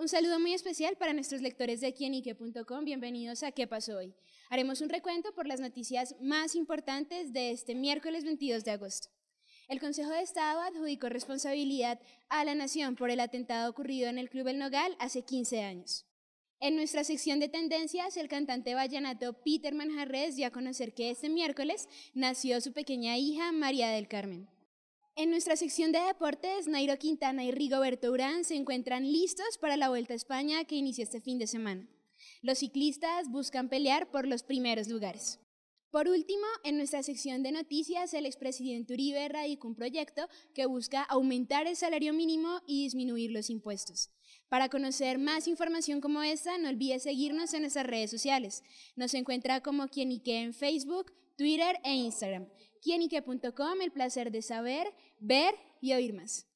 Un saludo muy especial para nuestros lectores de quienique.com. Bienvenidos a ¿Qué pasó hoy? Haremos un recuento por las noticias más importantes de este miércoles 22 de agosto. El Consejo de Estado adjudicó responsabilidad a la Nación por el atentado ocurrido en el Club El Nogal hace 15 años. En nuestra sección de tendencias, el cantante vallenato Peter Manjarres dio a conocer que este miércoles nació su pequeña hija María del Carmen. En nuestra sección de deportes, Nairo Quintana y Rigoberto Urán se encuentran listos para la Vuelta a España que inicia este fin de semana. Los ciclistas buscan pelear por los primeros lugares. Por último, en nuestra sección de noticias, el expresidente Uribe radica un proyecto que busca aumentar el salario mínimo y disminuir los impuestos. Para conocer más información como esta, no olvides seguirnos en nuestras redes sociales. Nos encuentra como quien y qué en Facebook, Twitter e Instagram. Quienique.com, el placer de saber, ver y oír más.